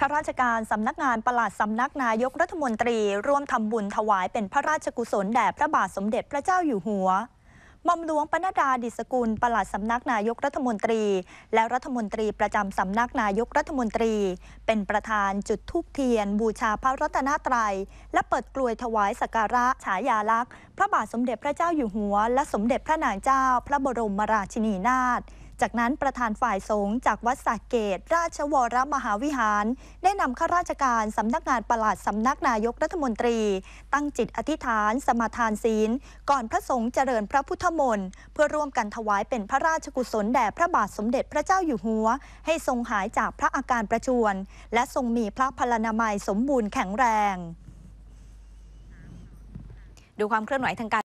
ข้าราชการสำนักงานประหลัดสำนักนายกรัฐมนตรีร่วมทำบุญถวายเป็นพระราชกุศลแด่พระบาทสมเด็จพระเจ้าอยู่หัวมอมหลวงปนดาดิสกุลประหลัดสำนักนายกรัฐมนตรี และรัฐมนตรีประจำสำนักนายกรัฐมนตรี เป็นประธานจุดทูปเทียน บูชาพระรัตนตรยัย และเปิดกลวยถวายสักการะฉายาลักษณ์ พระบาทสมเด็จพระเจ้าอยู่หัวและสมเด็จพระนางเจ้า พระบรมราชินีนาถจากนั้นประธานฝ่ายสงฆ์จากวัดสากเกตราชวรมหาวิหาร ได้นำข้าราชการสำนักงานประหลัดสำนักนายกรัฐมนตรี ตั้งจิตอธิษฐาน สมาทานศีล ก่อนพระสงฆ์เจริญพระพุทธมนต์เพื่อร่วมกันถวายเป็นพระราชกุศล แด่พระบาทสมเด็จพระเจ้าอยู่หัว ให้ทรงหายจากพระอาการประชวน และทรงมีพระพลานามัยสมบูรณ์แข็งแรงดูความเคลื่อนไหวทางการ